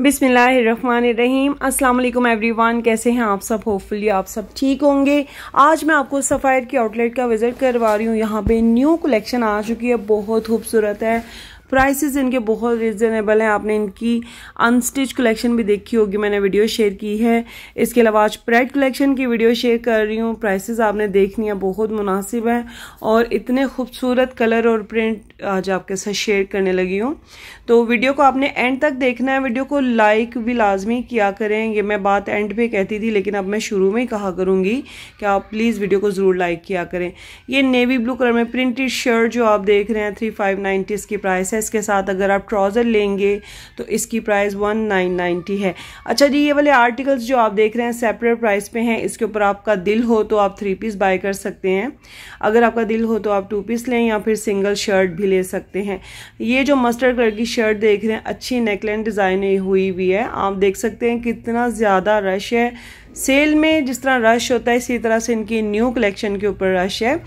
बिसमीम every everyone कैसे हैं आप सब होपफुली आप सब ठीक होंगे आज मैं आपको सफ़ायर की आउटलेट का विज़िट करवा रही हूँ यहाँ पे न्यू कलेक्शन आ चुकी है बहुत खूबसूरत है प्राइसेस इनके बहुत रिजनेबल हैं आपने इनकी अनस्टिच कलेक्शन भी देखी होगी मैंने वीडियो शेयर की है इसके अलावा आज प्रेड कलेक्शन की वीडियो शेयर कर रही हूँ प्राइसेस आपने देखनी है बहुत मुनासिब है और इतने खूबसूरत कलर और प्रिंट आज आपके साथ शेयर करने लगी हूँ तो वीडियो को आपने एंड तक देखना है वीडियो को लाइक भी लाजमी किया करें ये मैं बात एंड पे कहती थी लेकिन अब मैं शुरू में ही कहा करूँगी कि आप प्लीज़ वीडियो को ज़रूर लाइक किया करें ये नेवी ब्लू कलर में प्रिंटेड शर्ट जो आप देख रहे हैं थ्री फाइव की प्राइस है इसके साथ अगर आप ट्राउज़र लेंगे तो इसकी प्राइस वन नाइन नाइन्टी है अच्छा जी ये वाले आर्टिकल्स जो आप देख रहे हैं सेपरेट प्राइस पे हैं इसके ऊपर आपका दिल हो तो आप थ्री पीस बाय कर सकते हैं अगर आपका दिल हो तो आप टू पीस लें या फिर सिंगल शर्ट भी ले सकते हैं ये जो मस्टर्ड कलर की शर्ट देख रहे हैं अच्छी नेकलाइन डिज़ाइन हुई हुई है आप देख सकते हैं कितना ज़्यादा रश है सेल में जिस तरह रश होता है इसी तरह से इनकी न्यू कलेक्शन के ऊपर रश है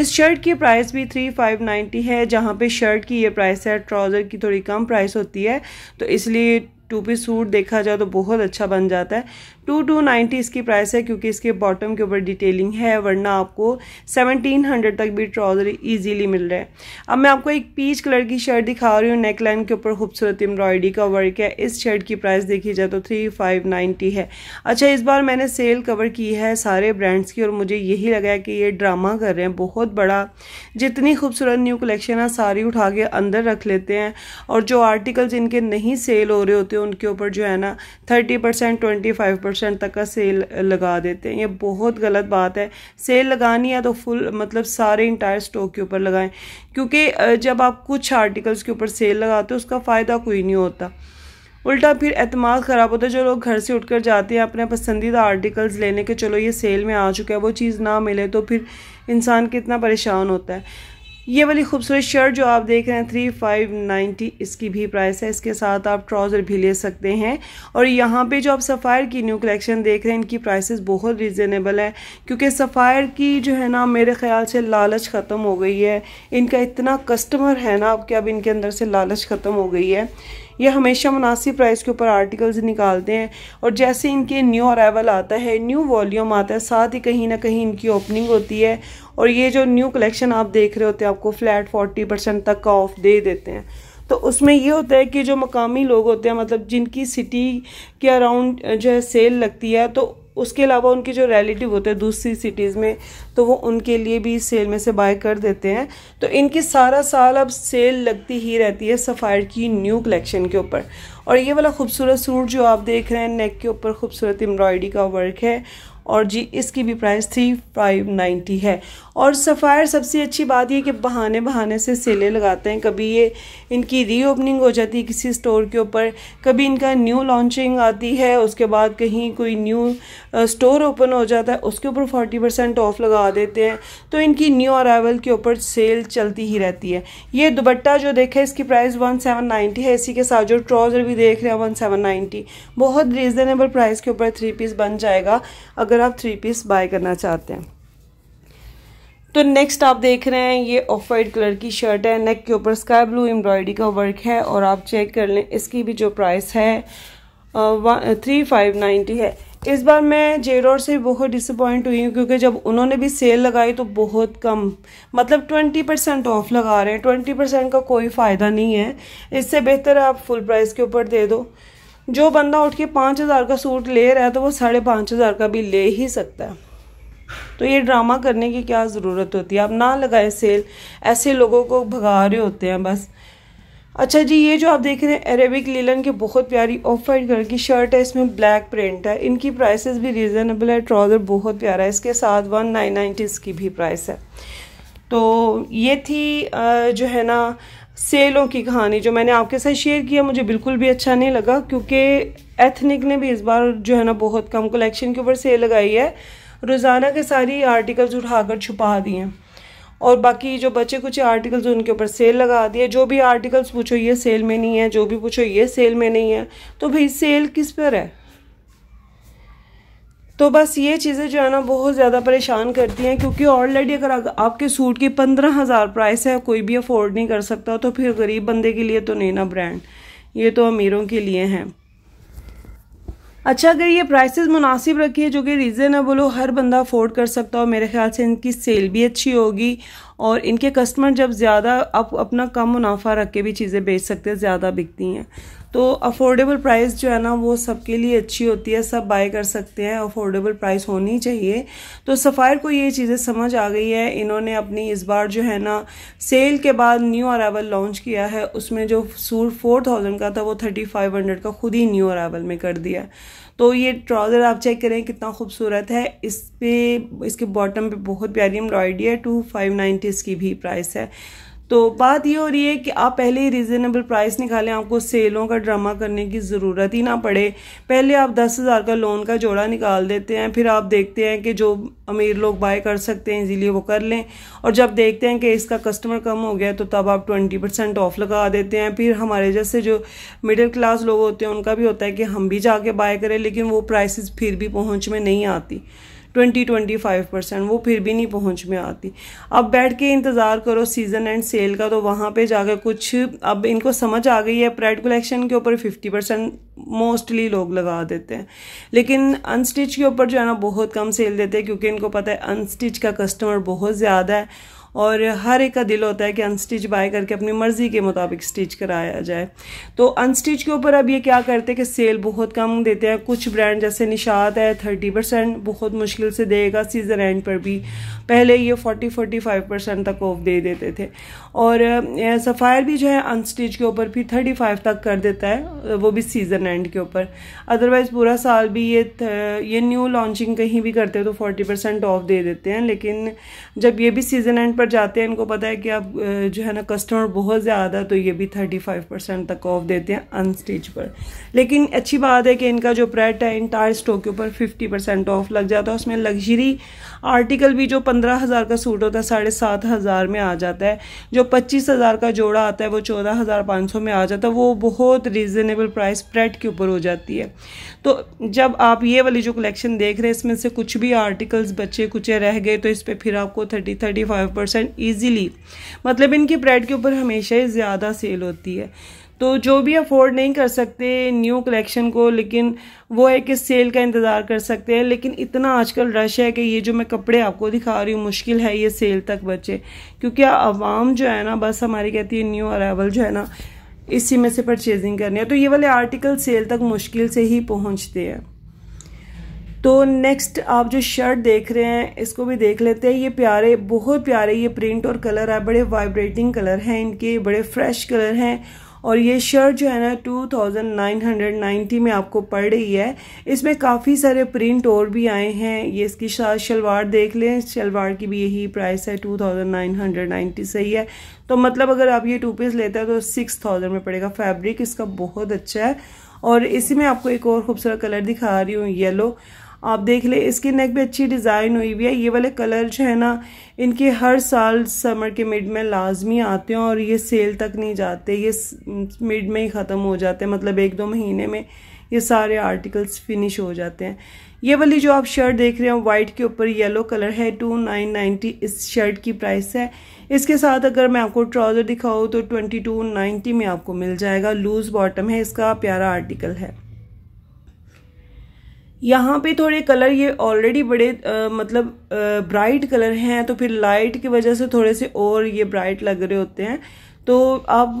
इस शर्ट की प्राइस भी थ्री फाइव नाइन्टी है जहाँ पे शर्ट की ये प्राइस है ट्राउज़र की थोड़ी कम प्राइस होती है तो इसलिए टू पी सूट देखा जाए तो बहुत अच्छा बन जाता है टू टू नाइन्टी इसकी प्राइस है क्योंकि इसके बॉटम के ऊपर डिटेलिंग है वरना आपको सेवनटीन हंड्रेड तक भी ट्राउज़र ईजीली मिल रहा है अब मैं आपको एक पीच कलर की शर्ट दिखा रही हूँ नेक लाइन के ऊपर खूबसूरत एम्ब्रॉयडरी का वर्क है इस शर्ट की प्राइस देखी जाए तो थ्री फाइव नाइन्टी है अच्छा इस बार मैंने सेल कवर की है सारे ब्रांड्स की और मुझे यही लगा कि ये ड्रामा कर रहे हैं बहुत बड़ा जितनी खूबसूरत न्यू कलेक्शन है सारी उठा के अंदर रख लेते हैं और जो आर्टिकल जिनके नहीं सेल हो रहे होते हैं उनके ऊपर जो है ना thirty percent twenty five percent percent तक का सेल लगा देते हैं ये बहुत गलत बात है सेल लगानी है तो फुल मतलब सारे इंटायर स्टॉक के ऊपर लगाएं क्योंकि जब आप कुछ आर्टिकल्स के ऊपर सेल लगाते हो उसका फ़ायदा कोई नहीं होता उल्टा फिर अतमाद ख़राब होता है जो लोग घर से उठकर जाते हैं अपने पसंदीदा आर्टिकल्स लेने के चलो ये सेल में आ चुका है वो चीज़ ना मिले तो फिर इंसान कितना परेशान होता है ये वाली खूबसूरत शर्ट जो आप देख रहे हैं थ्री फाइव नाइन्टी इसकी भी प्राइस है इसके साथ आप ट्राउज़र भी ले सकते हैं और यहाँ पे जो आप सफ़ायर की न्यू कलेक्शन देख रहे हैं इनकी प्राइसेस बहुत रिजनेबल है क्योंकि सफ़ायर की जो है ना मेरे ख्याल से लालच ख़त्म हो गई है इनका इतना कस्टमर है ना अब कि अब इनके अंदर से लालच ख़त्म हो गई है ये हमेशा मुनासिब प्राइस के ऊपर आर्टिकल्स निकालते हैं और जैसे इनके न्यू अरावल आता है न्यू वॉल्यूम आता है साथ ही कहीं ना कहीं इनकी ओपनिंग होती है और ये जो न्यू कलेक्शन आप देख रहे होते हैं आपको फ्लैट फोर्टी परसेंट तक का ऑफ दे देते हैं तो उसमें ये होता है कि जो मकामी लोग होते हैं मतलब जिनकी सिटी के अराउंड जो है सेल लगती है तो उसके अलावा उनके जो रिलेटिव होते हैं दूसरी सिटीज़ में तो वो उनके लिए भी सेल में से बाय कर देते हैं तो इनकी सारा साल अब सेल लगती ही रहती है सफ़ायर की न्यू कलेक्शन के ऊपर और ये वाला खूबसूरत सूट जो आप देख रहे हैं नेक के ऊपर खूबसूरत एम्ब्रॉयडरी का वर्क है और जी इसकी भी प्राइस थ्री फाइव नाइन्टी है और सफ़ायर सबसे अच्छी बात यह कि बहाने बहाने से सेलें लगाते हैं कभी ये इनकी रीओपनिंग हो जाती है किसी स्टोर के ऊपर कभी इनका न्यू लॉन्चिंग आती है उसके बाद कहीं कोई न्यू स्टोर ओपन हो जाता है उसके ऊपर फोर्टी परसेंट ऑफ लगा लगा देते हैं तो इनकी न्यू अरावल के ऊपर सेल चलती ही रहती है ये दुबट्टा जो देखे इसकी प्राइस वन सेवन नाइन्टी है इसी के साथ जो ट्राउज़र भी देख रहे हैं वन सेवन नाइन्टी बहुत रिजनेबल प्राइस के ऊपर थ्री पीस बन जाएगा अगर आप थ्री पीस बाय करना चाहते हैं तो नेक्स्ट आप देख रहे हैं ये ऑफ वाइट कलर की शर्ट है नेक के ऊपर स्काई ब्लू एम्ब्रॉयडरी का वर्क है और आप चेक कर लें इसकी भी जो प्राइस है थ्री फाइव नाइन्टी है इस बार मैं जेरोर से बहुत डिसअपॉइंट हुई हूँ क्योंकि जब उन्होंने भी सेल लगाई तो बहुत कम मतलब ट्वेंटी परसेंट ऑफ लगा रहे हैं ट्वेंटी परसेंट का कोई फ़ायदा नहीं है इससे बेहतर आप फुल प्राइस के ऊपर दे दो जो बंदा उठ के पाँच हज़ार का सूट ले रहा है तो वो साढ़े पाँच हज़ार का भी ले ही सकता है तो ये ड्रामा करने की क्या ज़रूरत होती है आप ना लगाए सेल ऐसे लोगों को भगा रहे होते हैं बस अच्छा जी ये जो आप देख रहे हैं अरेबिक लीलन की बहुत प्यारी ऑफ वाइट कलर की शर्ट है इसमें ब्लैक प्रिंट है इनकी प्राइसेस भी रीज़नेबल है ट्राउज़र बहुत प्यारा है इसके साथ वन नाइन नाइन्टीज़ की भी प्राइस है तो ये थी जो है ना सेलों की कहानी जो मैंने आपके साथ शेयर किया मुझे बिल्कुल भी अच्छा नहीं लगा क्योंकि एथनिक ने भी इस बार जो है ना बहुत कम कलेक्शन के ऊपर सेल लगाई है रोज़ाना के सारी आर्टिकल्स उठाकर छुपा दिए हैं और बाकी जो बचे कुछ आर्टिकल्स उनके ऊपर सेल लगा दिए जो भी आर्टिकल्स पूछो ये सेल में नहीं है जो भी पूछो ये सेल में नहीं है तो भाई सेल किस पर है तो बस ये चीज़ें जो है ना बहुत ज़्यादा परेशान करती हैं क्योंकि ऑलरेडी अगर आपके सूट की पंद्रह हज़ार प्राइस है कोई भी अफोर्ड नहीं कर सकता तो फिर गरीब बंदे के लिए तो नहीं ना ब्रांड ये तो अमीरों के लिए हैं अच्छा अगर ये प्राइसेस मुनासिब रखी है जो कि रीज़नेबल हो हर बंदा अफोर्ड कर सकता हो मेरे ख्याल से इनकी सेल भी अच्छी होगी और इनके कस्टमर जब ज़्यादा आप अपना कम मुनाफा रख के भी चीज़ें बेच सकते हैं ज़्यादा बिकती हैं तो अफोर्डेबल प्राइस जो है ना वो सबके लिए अच्छी होती है सब बाय कर सकते हैं अफोर्डेबल प्राइस होनी चाहिए तो सफ़ायर को ये चीज़ें समझ आ गई है इन्होंने अपनी इस बार जो है ना सेल के बाद न्यू अरावल लॉन्च किया है उसमें जो सूट फोर थाउजेंड का था वो थर्टी फाइव हंड्रेड का खुद ही न्यू अरावल में कर दिया तो ये ट्राउज़र आप चेक करें कितना खूबसूरत है इस पर इसके बॉटम पे बहुत प्यारी एम्ब्रॉयडरी है टू फाइव नाइन्टी इसकी भी प्राइस है तो बात ये हो रही है कि आप पहले ही रिजनेबल प्राइस निकालें आपको सेलों का ड्रामा करने की ज़रूरत ही ना पड़े पहले आप दस हज़ार का लोन का जोड़ा निकाल देते हैं फिर आप देखते हैं कि जो अमीर लोग बाय कर सकते हैं इजीलिए वो कर लें और जब देखते हैं कि इसका कस्टमर कम हो गया तो तब आप ट्वेंटी परसेंट ऑफ लगा देते हैं फिर हमारे जैसे जो मिडिल क्लास लोग होते हैं उनका भी होता है कि हम भी जाके बाय करें लेकिन वो प्राइसिस फिर भी पहुँच में नहीं आती ट्वेंटी ट्वेंटी फाइव परसेंट वो फिर भी नहीं पहुंच में आती अब बैठ के इंतज़ार करो सीज़न एंड सेल का तो वहाँ पे जाकर कुछ अब इनको समझ आ गई है प्राइड कलेक्शन के ऊपर फिफ्टी परसेंट मोस्टली लोग लगा देते हैं लेकिन अनस्टिच के ऊपर जो है ना बहुत कम सेल देते हैं क्योंकि इनको पता है अनस्टिच का कस्टमर बहुत ज़्यादा है और हर एक का दिल होता है कि अनस्टिच बाय करके अपनी मर्ज़ी के मुताबिक स्टिच कराया जाए तो अनस्टिच के ऊपर अब ये क्या करते हैं कि सेल बहुत कम देते हैं कुछ ब्रांड जैसे निशात है थर्टी परसेंट बहुत मुश्किल से देगा सीजन एंड पर भी पहले ये फोर्टी फोर्टी फाइव परसेंट तक ऑफ दे देते थे और सफ़ायर भी जो है अनस्टिच के ऊपर फिर थर्टी फाइव तक कर देता है वो भी सीज़न एंड के ऊपर अदरवाइज़ पूरा साल भी ये ये न्यू लॉन्चिंग कहीं भी करते हैं तो फोर्टी परसेंट ऑफ दे देते हैं लेकिन जब ये भी सीज़न एंड पर पर जाते हैं इनको पता है कि अब जो है ना कस्टमर बहुत ज़्यादा तो ये भी थर्टी फाइव परसेंट तक ऑफ देते हैं अनस्टिच पर लेकिन अच्छी बात है कि इनका जो प्रेट है टायर स्टॉक के ऊपर फिफ्टी परसेंट ऑफ लग जाता है उसमें लग्जरी आर्टिकल भी जो पंद्रह हज़ार का सूट होता है साढ़े सात हज़ार में आ जाता है जो पच्चीस हज़ार का जोड़ा आता है वो चौदह हज़ार पाँच सौ में आ जाता है वो बहुत रिजनेबल प्राइस प्रेट के ऊपर हो जाती है तो जब आप ये वाली जो कलेक्शन देख रहे हैं इसमें से कुछ भी आर्टिकल्स बच्चे कुछ रह गए तो इस पर फिर आपको thirty thirty five percent percent easily मतलब इनकी ब्रेड के ऊपर हमेशा ही ज़्यादा सेल होती है तो जो भी अफोर्ड नहीं कर सकते न्यू कलेक्शन को लेकिन वो है कि सेल का इंतज़ार कर सकते हैं लेकिन इतना आजकल रश है कि ये जो मैं कपड़े आपको दिखा रही हूँ मुश्किल है ये सेल तक बचे क्योंकि आवाम जो है ना बस हमारी कहती है न्यू अरावल जो है ना इसी में से परचेजिंग करनी है तो ये वाले आर्टिकल सेल तक मुश्किल से ही पहुँचते हैं तो नेक्स्ट आप जो शर्ट देख रहे हैं इसको भी देख लेते हैं ये प्यारे बहुत प्यारे ये प्रिंट और कलर है बड़े वाइब्रेटिंग कलर हैं इनके बड़े फ्रेश कलर हैं और ये शर्ट जो है ना 2990 में आपको पड़ रही है इसमें काफ़ी सारे प्रिंट और भी आए हैं ये इसकी शलवार देख लें शलवार की भी यही प्राइस है 2990 सही है तो मतलब अगर आप ये टू पीस लेते हैं तो 6000 में पड़ेगा फैब्रिक इसका बहुत अच्छा है और इसी में आपको एक और खूबसूरत कलर दिखा रही हूँ येलो आप देख ले इसके नेक भी अच्छी डिज़ाइन हुई हुई है ये वाले कलर जो है ना इनके हर साल समर के मिड में लाजमी आते हैं और ये सेल तक नहीं जाते ये मिड mm, में ही ख़त्म हो जाते हैं मतलब एक दो महीने में ये सारे आर्टिकल्स फिनिश हो जाते हैं ये वाली जो आप शर्ट देख रहे हो वाइट के ऊपर येलो कलर है टू नाइन नाइन्टी इस शर्ट की प्राइस है इसके साथ अगर मैं आपको ट्राउज़र दिखाऊँ तो ट्वेंटी टू नाइन्टी में आपको मिल जाएगा लूज़ बॉटम है इसका प्यारा आर्टिकल है यहाँ पे थोड़े कलर ये ऑलरेडी बड़े आ, मतलब ब्राइट कलर हैं तो फिर लाइट की वजह से थोड़े से और ये ब्राइट लग रहे होते हैं तो आप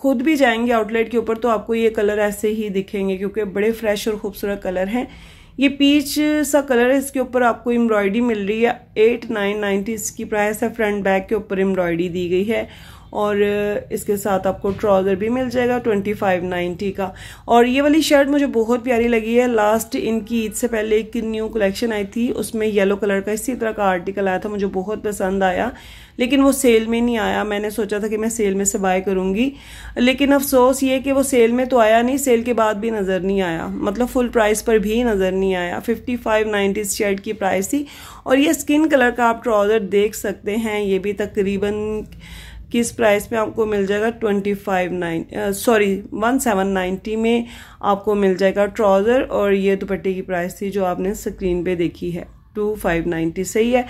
खुद भी जाएंगे आउटलेट के ऊपर तो आपको ये कलर ऐसे ही दिखेंगे क्योंकि बड़े फ्रेश और खूबसूरत कलर हैं ये पीच सा कलर है इसके ऊपर आपको एम्ब्रॉयडरी मिल रही है एट नाइन नाइन्टी इसकी प्राइस है फ्रंट बैक के ऊपर एम्ब्रॉयडरी दी गई है और इसके साथ आपको ट्राउज़र भी मिल जाएगा ट्वेंटी फाइव नाइन्टी का और ये वाली शर्ट मुझे बहुत प्यारी लगी है लास्ट इनकी ईद से पहले एक न्यू कलेक्शन आई थी उसमें येलो कलर का इसी तरह का आर्टिकल आया था मुझे बहुत पसंद आया लेकिन वो सेल में नहीं आया मैंने सोचा था कि मैं सेल में से बाय करूँगी लेकिन अफसोस ये कि वो सेल में तो आया नहीं सेल के बाद भी नज़र नहीं आया मतलब फुल प्राइस पर भी नज़र नहीं आया फिफ्टी फाइव नाइन्टी शर्ट की प्राइस थी और ये स्किन कलर का आप ट्राउज़र देख सकते हैं ये भी तकरीबन किस प्राइस में आपको मिल जाएगा twenty five nine sorry one seven ninety में आपको मिल जाएगा ट्राउज़र और ये दुपट्टे की प्राइस थी जो आपने स्क्रीन पे देखी है टू फाइव नाइन्टी सही है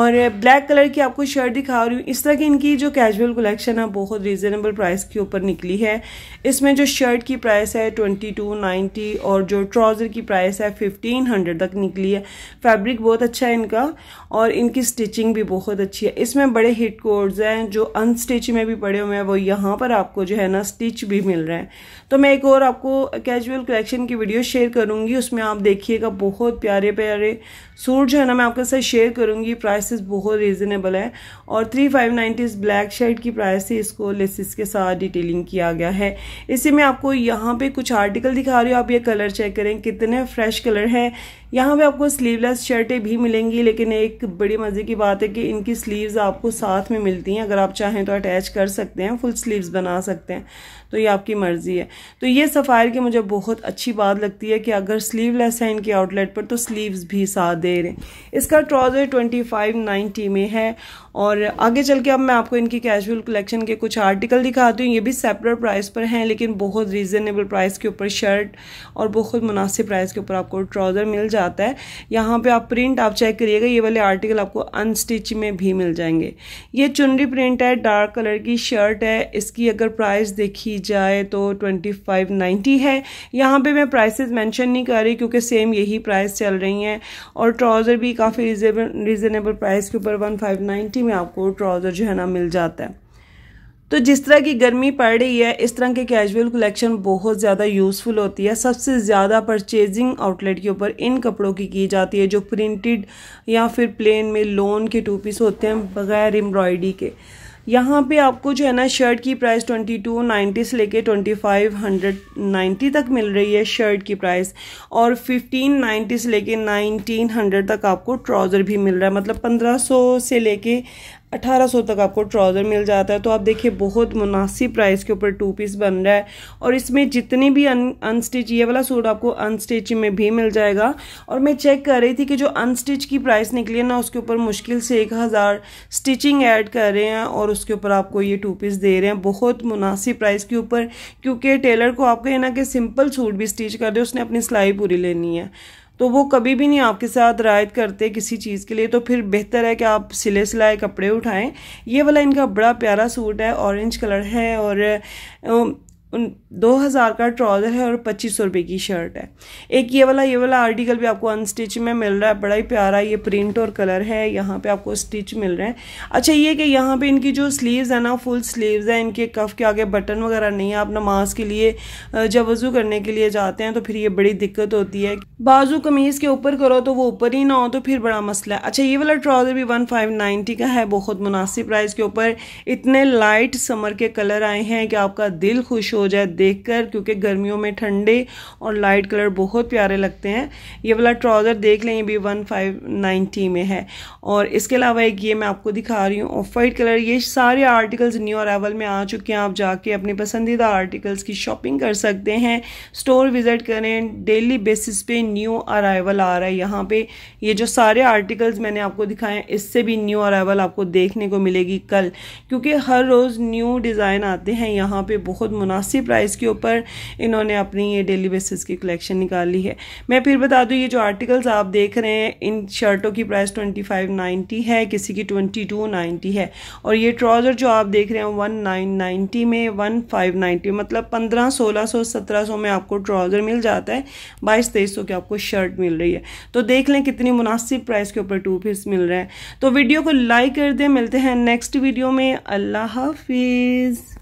और ब्लैक कलर की आपको शर्ट दिखा रही हूँ इस तरह की इनकी जो कैजुअल कलेक्शन है बहुत रिजनेबल प्राइस के ऊपर निकली है इसमें जो शर्ट की प्राइस है ट्वेंटी टू नाइन्टी और जो ट्राउज़र की प्राइस है फिफ्टीन हंड्रेड तक निकली है फैब्रिक बहुत अच्छा है इनका और इनकी स्टिचिंग भी बहुत अच्छी है इसमें बड़े हिट कोड्स हैं जो अनस्टिच में भी पड़े हुए हैं वो यहाँ पर आपको जो है ना स्टिच भी मिल रहे हैं तो मैं एक और आपको कैजुअल कलेक्शन की वीडियो शेयर करूंगी उसमें आप देखिएगा बहुत प्यारे प्यारे सूट जो है ना मैं आपके साथ शेयर करूँगी प्राइसेस बहुत रीज़नेबल है और three five nineties black shirt की प्राइस है इसको लेसिस के साथ डिटेलिंग किया गया है इसे मैं आपको यहाँ पे कुछ आर्टिकल दिखा रही हूँ आप ये कलर चेक करें कितने फ्रेश कलर है यहाँ पे आपको स्लीवलेस शर्टें भी मिलेंगी लेकिन एक बड़ी मज़े की बात है कि इनकी स्लीव्स आपको साथ में मिलती हैं अगर आप चाहें तो अटैच कर सकते हैं फुल स्लीव्स बना सकते हैं तो ये आपकी मर्ज़ी है तो ये सफ़ायर की मुझे बहुत अच्छी बात लगती है कि अगर स्लीवलेस है इनके आउटलेट पर तो स्लीव्स भी साथ दे रहे हैं इसका ट्राउज़र ट्वेंटी फाइव नाइनटी में है और आगे चल के अब मैं आपको इनकी कैजुअल कलेक्शन के कुछ आर्टिकल दिखाती हूँ ये भी सेपरेट प्राइस पर हैं लेकिन बहुत रीज़नेबल प्राइस के ऊपर शर्ट और बहुत मुनासिब प्राइस के ऊपर आपको ट्राउज़र मिल जाता है यहाँ पे आप प्रिंट आप चेक करिएगा ये वाले आर्टिकल आपको अनस्टिच में भी मिल जाएंगे ये चुनरी प्रिंट है डार्क कलर की शर्ट है इसकी अगर प्राइस देखी जाए तो ट्वेंटी फाइव नाइन्टी है यहाँ पर मैं प्राइस मैंशन नहीं कर रही क्योंकि सेम यही प्राइस चल रही हैं और ट्राउज़र भी काफ़ी रीज़नेबल प्राइस के ऊपर वन फाइव नाइन्टी में आपको ट्राउज़र जो है ना मिल जाता है तो जिस तरह की गर्मी पड़ रही है इस तरह के कैजुअल कलेक्शन बहुत ज़्यादा यूज़फुल होती है सबसे ज़्यादा परचेजिंग आउटलेट के ऊपर इन कपड़ों की की जाती है जो प्रिंटेड या फिर प्लेन में लोन के टू पीस होते हैं बग़ैर एम्ब्रॉयडरी के यहाँ पे आपको जो है ना शर्ट की प्राइस ट्वेंटी टू नाइन्टी से लेके ट्वेंटी फाइव हंड्रेड नाइन्टी तक मिल रही है शर्ट की प्राइस और फिफ्टीन नाइन्टी से लेके नाइनटीन हंड्रेड तक आपको ट्राउज़र भी मिल रहा है मतलब पंद्रह सौ से लेके 1800 तक आपको ट्राउज़र मिल जाता है तो आप देखिए बहुत मुनासिब प्राइस के ऊपर टू पीस बन रहा है और इसमें जितनी भी अनस्टिच ये वाला सूट आपको अनस्टिच में भी मिल जाएगा और मैं चेक कर रही थी कि जो अनस्टिच की प्राइस निकली है ना उसके ऊपर मुश्किल से एक हज़ार स्टिचिंग ऐड कर रहे हैं और उसके ऊपर आपको ये टू पीस दे रहे हैं बहुत मुनासिब प्राइस के ऊपर क्योंकि टेलर को आपको ये ना कि सिंपल सूट भी स्टिच कर दे उसने अपनी सिलाई पूरी लेनी है तो वो कभी भी नहीं आपके साथ रायत करते किसी चीज़ के लिए तो फिर बेहतर है कि आप सिले सिलाए कपड़े उठाएं ये वाला इनका बड़ा प्यारा सूट है ऑरेंज कलर है और उन दो हज़ार का ट्राउज़र है और पच्चीस सौ रुपये की शर्ट है एक ये वाला ये वाला आर्टिकल भी आपको अनस्टिच में मिल रहा है बड़ा ही प्यारा ये प्रिंट और कलर है यहाँ पे आपको स्टिच मिल रहे हैं अच्छा ये कि यहाँ पे इनकी जो स्लीव्स है ना फुल स्लीव्स हैं इनके कफ के आगे बटन वगैरह नहीं है आप नमाज के लिए जब वज़ू करने के लिए जाते हैं तो फिर ये बड़ी दिक्कत होती है बाजू कमीज़ के ऊपर करो तो वो ऊपर ही ना हो तो फिर बड़ा मसला है अच्छा ये वाला ट्राउज़र भी वन फाइव नाइन्टी का है बहुत मुनासिब प्राइस के ऊपर इतने लाइट समर के कलर आए हैं कि आपका दिल खुश हो हो जाए देखकर क्योंकि गर्मियों में ठंडे और लाइट कलर बहुत प्यारे लगते हैं ये वाला ट्राउज़र देख लें ये भी वन फाइव नाइन्टी में है और इसके अलावा एक ये मैं आपको दिखा रही हूँ ऑफ वाइट कलर ये सारे आर्टिकल्स न्यू अरावल में आ चुके हैं आप जाके अपने पसंदीदा आर्टिकल्स की शॉपिंग कर सकते हैं स्टोर विज़िट करें डेली बेसिस पे न्यू अराइवल आ रहा है यहाँ पे ये जो सारे आर्टिकल्स मैंने आपको दिखाए हैं इससे भी न्यू अराइवल आपको देखने को मिलेगी कल क्योंकि हर रोज़ न्यू डिज़ाइन आते हैं यहाँ पे बहुत मुनासिब उसी प्राइस के ऊपर इन्होंने अपनी ये डेली बेसिस की कलेक्शन निकाली है मैं फिर बता दूँ ये जो आर्टिकल्स आप देख रहे हैं इन शर्टों की प्राइस ट्वेंटी फाइव नाइन्टी है किसी की ट्वेंटी टू नाइन्टी है और ये ट्राउज़र जो आप देख रहे हैं वन नाइन नाइन्टी में वन फाइव नाइन्टी मतलब पंद्रह सोलह सौ सत्रह सौ में आपको ट्राउज़र मिल जाता है बाईस तेईस सौ की आपको शर्ट मिल रही है तो देख लें कितनी मुनासिब प्राइस के ऊपर टू पीस मिल रहे हैं तो वीडियो को लाइक कर दें मिलते हैं नेक्स्ट वीडियो में अल्लाह हाफिज़